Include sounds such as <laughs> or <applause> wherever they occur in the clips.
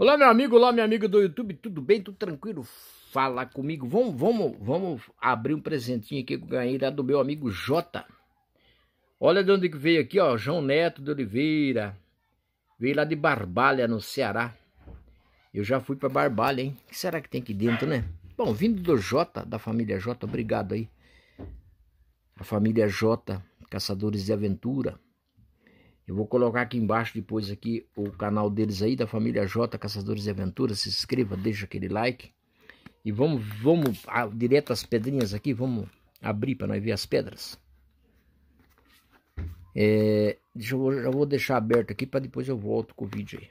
Olá, meu amigo, olá, minha amiga do YouTube, tudo bem? Tudo tranquilo? Fala comigo. Vamos, vamos, vamos abrir um presentinho aqui que eu ganhei lá do meu amigo Jota. Olha de onde que veio aqui, ó, João Neto de Oliveira. Veio lá de Barbalha, no Ceará. Eu já fui para Barbalha, hein? O que será que tem aqui dentro, né? Bom, vindo do Jota, da família Jota, obrigado aí. A família Jota, Caçadores de Aventura. Eu vou colocar aqui embaixo depois aqui o canal deles aí, da família J Caçadores e Aventuras. Se inscreva, deixa aquele like. E vamos, vamos a, ah, direto às pedrinhas aqui, vamos abrir para nós ver as pedras. É, deixa eu, já vou deixar aberto aqui para depois eu volto com o vídeo aí.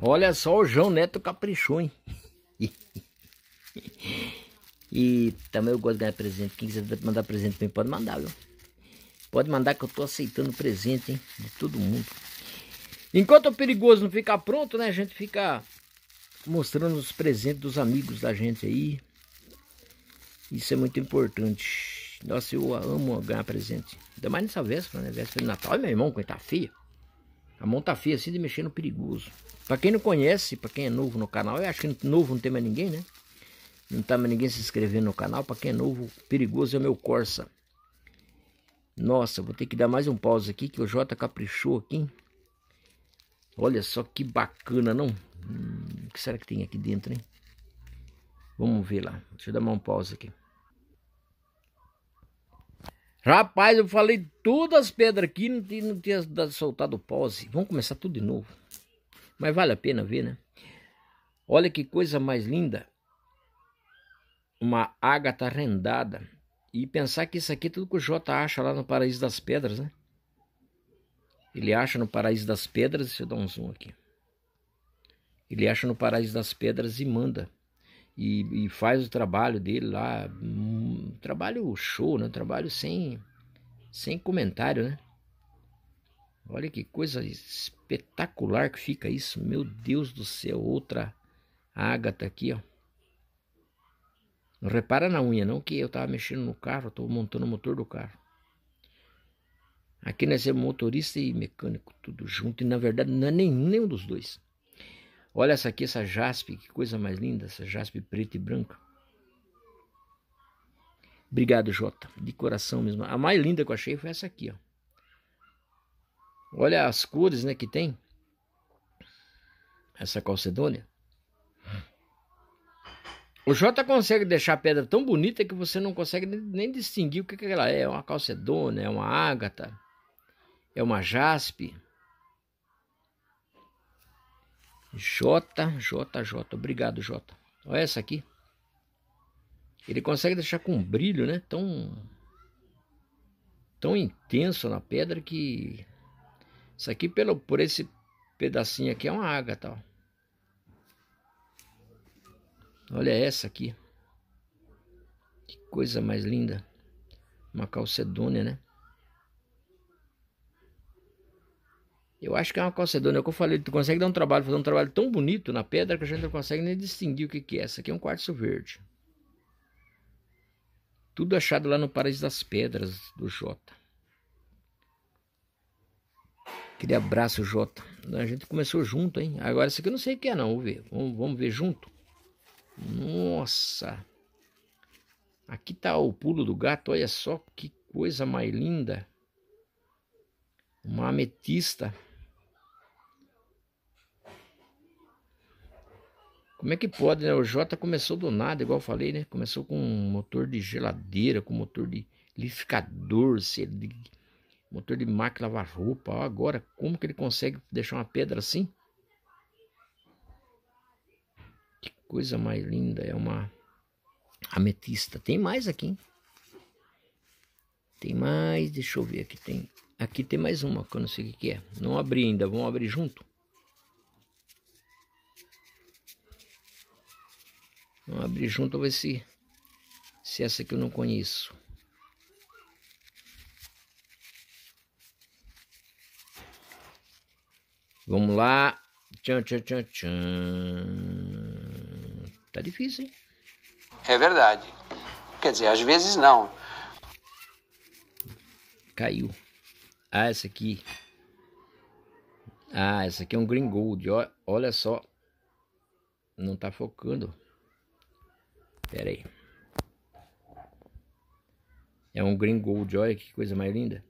Olha só o João Neto caprichou, hein? <laughs> e também eu gosto de ganhar presente. Quem quiser mandar presente também pode mandar, viu? Pode mandar que eu estou aceitando presente, hein? De todo mundo. Enquanto o é perigoso não ficar pronto, né? A gente fica mostrando os presentes dos amigos da gente aí. Isso é muito importante. Nossa, eu amo ganhar presente. Ainda mais nessa véspera, né? Véspera de Natal. Olha meu irmão, coisa tá feia. A mão tá feia assim de mexer no perigoso. Pra quem não conhece, pra quem é novo no canal, eu acho que novo não tem mais ninguém, né? Não tá mais ninguém se inscrevendo no canal. Pra quem é novo, perigoso é o meu Corsa. Nossa, vou ter que dar mais um pause aqui que o Jota caprichou aqui. Hein? Olha só que bacana, não? Hum, o que será que tem aqui dentro, hein? Vamos ver lá. Deixa eu dar um pause aqui. Rapaz, eu falei todas as pedras aqui, não tinha, não tinha soltado pause. Vamos começar tudo de novo. Mas vale a pena ver, né? Olha que coisa mais linda. Uma ágata rendada. E pensar que isso aqui é tudo que o Jota acha lá no Paraíso das Pedras, né? Ele acha no Paraíso das Pedras, deixa eu dar um zoom aqui. Ele acha no Paraíso das Pedras e manda. E, e faz o trabalho dele lá. Um trabalho show, né? trabalho sem, sem comentário, né? Olha que coisa espetacular que fica isso. Meu Deus do céu, outra ágata aqui, ó. Não repara na unha, não, que eu tava mexendo no carro, tô montando o motor do carro. Aqui nós é motorista e mecânico, tudo junto, e na verdade não é nenhum, nenhum dos dois. Olha essa aqui, essa jaspe, que coisa mais linda, essa jaspe preta e branca. Obrigado, Jota, de coração mesmo. A mais linda que eu achei foi essa aqui, ó. Olha as cores, né, que tem. Essa calcedônia. O Jota consegue deixar a pedra tão bonita que você não consegue nem distinguir o que, que ela é. É uma calcedona, é uma ágata, é uma jaspe. Jota, Jota, Jota. Obrigado, Jota. Olha essa aqui. Ele consegue deixar com um brilho, né? Tão, tão intenso na pedra que... Isso aqui, pelo, por esse pedacinho aqui, é uma ágata, ó. Olha essa aqui. Que coisa mais linda. Uma calcedônia, né? Eu acho que é uma calcedônia. É o que eu falei, tu consegue dar um trabalho, fazer um trabalho tão bonito na pedra que a gente não consegue nem distinguir o que, é. Essa aqui é um quartzo verde. Tudo achado lá no Paraíso das Pedras do Jota. Aquele abraço, Jota. A gente começou junto, hein? Agora isso aqui eu não sei o que é, não. Vamos ver. Vamos, vamos ver junto. Nossa! Aqui tá o pulo do gato, olha só que coisa mais linda. Uma ametista. Como é que pode, né? O Jota começou do nada, igual eu falei, né? Começou com motor de geladeira, com motor de lificador, motor de máquina lavar roupa. agora, como que ele consegue deixar uma pedra assim? coisa mais linda, é uma ametista. Tem mais aqui, hein? Tem mais, deixa eu ver aqui, tem. Aqui tem mais uma, que eu não sei o que é. Não abri ainda, vamos abrir junto? Vamos abrir junto, ver se, se essa aqui eu não conheço. Vamos lá. Tchan, tchan, tchan, tchan. Tá difícil, hein? É verdade. Quer dizer, às vezes não. Caiu. Ah, essa aqui. Ah, essa aqui é um green gold. Olha só. Não tá focando. Pera aí. É um green gold. Olha que coisa mais linda.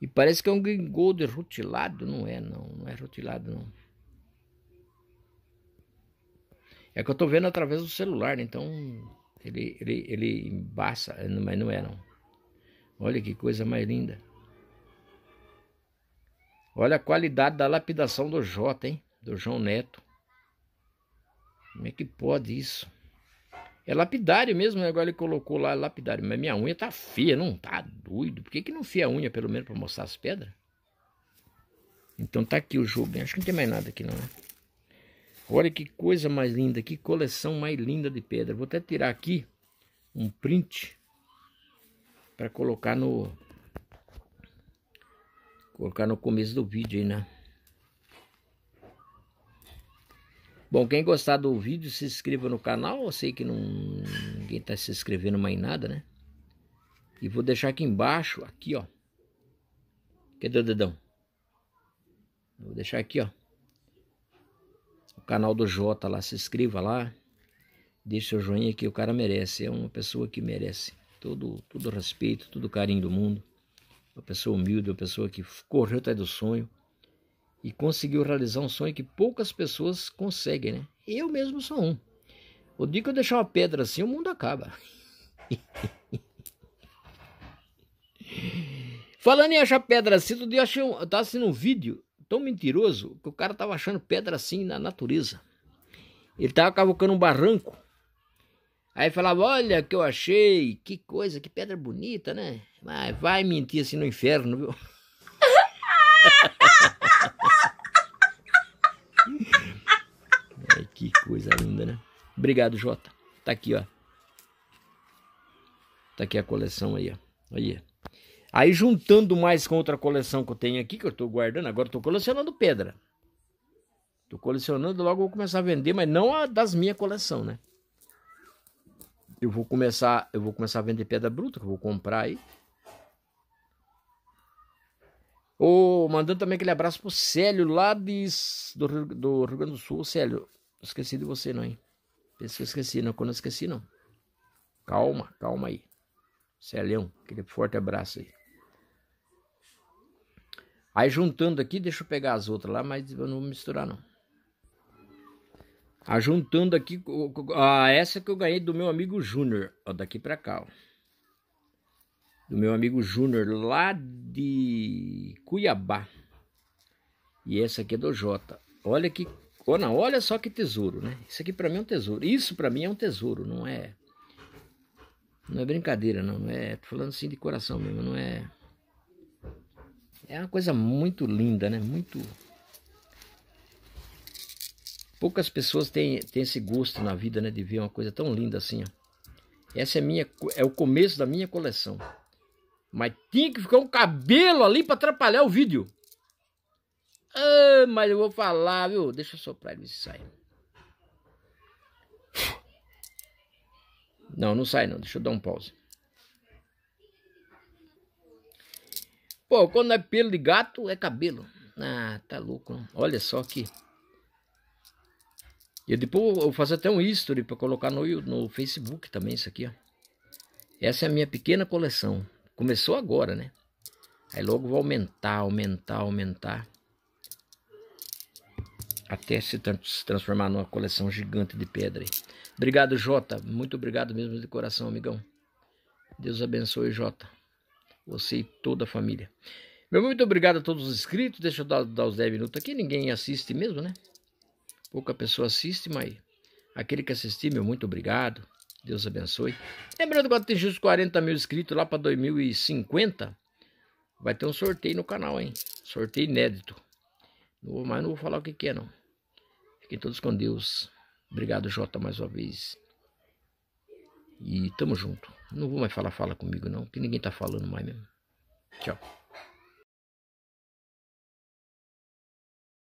E parece que é um green gold rutilado. Não é, não. Não é rutilado, não. É que eu tô vendo através do celular, né? Então ele, ele, ele embaça, é, mas não é não. Olha que coisa mais linda. Olha a qualidade da lapidação do Jota, hein? Do João Neto. Como é que pode isso? É lapidário mesmo, né? agora ele colocou lá lapidário. Mas minha unha tá feia, não tá doido. Por que, que não fia a unha, pelo menos, para mostrar as pedras? Então tá aqui o jogo. Né? Acho que não tem mais nada aqui, não, né? Olha que coisa mais linda, que coleção mais linda de pedra. Vou até tirar aqui um print para colocar no colocar no começo do vídeo aí, né? Bom, quem gostar do vídeo, se inscreva no canal. Eu sei que não, ninguém está se inscrevendo mais em nada, né? E vou deixar aqui embaixo, aqui, ó. Cadê o dedão? Vou deixar aqui, ó canal do Jota lá, se inscreva lá, deixe seu joinha que o cara merece, é uma pessoa que merece todo, todo respeito, todo carinho do mundo, uma pessoa humilde, uma pessoa que correu atrás do sonho e conseguiu realizar um sonho que poucas pessoas conseguem, né? Eu mesmo sou um. O dia que eu deixar uma pedra assim, o mundo acaba. <laughs> Falando em achar pedra assim, todo dia eu achei um, eu tava assistindo um vídeo tão mentiroso que o cara tava achando pedra assim na natureza. Ele tava cavocando um barranco. Aí falava: Olha que eu achei, que coisa, que pedra bonita, né? Mas vai mentir assim no inferno, viu? <laughs> Ai, que coisa linda, né? Obrigado, Jota. Tá aqui, ó. Tá aqui a coleção aí, ó. Aí. Aí juntando mais com outra coleção que eu tenho aqui, que eu estou guardando, agora estou colecionando pedra. Estou colecionando, logo vou começar a vender, mas não a das minha coleção, né? Eu vou começar, eu vou começar a vender pedra bruta, que eu vou comprar aí. Ô, oh, mandando também aquele abraço pro Célio lá de, do, do Rio Grande do Sul. Célio, esqueci de você, não, hein? Pensei que eu esqueci, não. Quando eu esqueci, não. Calma, calma aí. Célio, aquele forte abraço aí. Aí juntando aqui, deixa eu pegar as outras lá, mas eu não vou misturar não. Aí juntando aqui, a essa que eu ganhei do meu amigo Júnior, daqui pra cá, ó. Do meu amigo Júnior, lá de Cuiabá. E essa aqui é do Jota. Olha que, olha, olha só que tesouro, né? Isso aqui pra mim é um tesouro. Isso pra mim é um tesouro, não é... Não é brincadeira, não. É, tô falando assim de coração mesmo, não é... É uma coisa muito linda, né? Muito. Poucas pessoas têm, têm esse gosto na vida, né? De ver uma coisa tão linda assim, ó. Essa é minha, é o começo da minha coleção. Mas tinha que ficar um cabelo ali para atrapalhar o vídeo. Ah, mas eu vou falar, viu? Deixa eu soprar ele se sai. Não, não sai não. Deixa eu dar um pause. Pô, quando é pelo de gato, é cabelo. Ah, tá louco. Não? Olha só aqui. E depois eu faço até um history para colocar no, no Facebook também isso aqui, ó. Essa é a minha pequena coleção. Começou agora, né? Aí logo vou aumentar, aumentar, aumentar. Até se, se transformar numa coleção gigante de pedra. Obrigado, Jota. Muito obrigado mesmo de coração, amigão. Deus abençoe, Jota você e toda a família. Meu muito obrigado a todos os inscritos. Deixa eu dar, dar os 10 minutos aqui. Ninguém assiste mesmo, né? Pouca pessoa assiste, mas aquele que assistiu meu muito obrigado. Deus abençoe. Lembrando que tem justo 40 mil inscritos lá para 2050. Vai ter um sorteio no canal, hein? Sorteio inédito. Não, mas não vou falar o que, que é, não. Fiquem todos com Deus. Obrigado, Jota, mais uma vez. E tamo junto. Não vou mais falar fala comigo não, que ninguém tá falando mais mesmo. Tchau.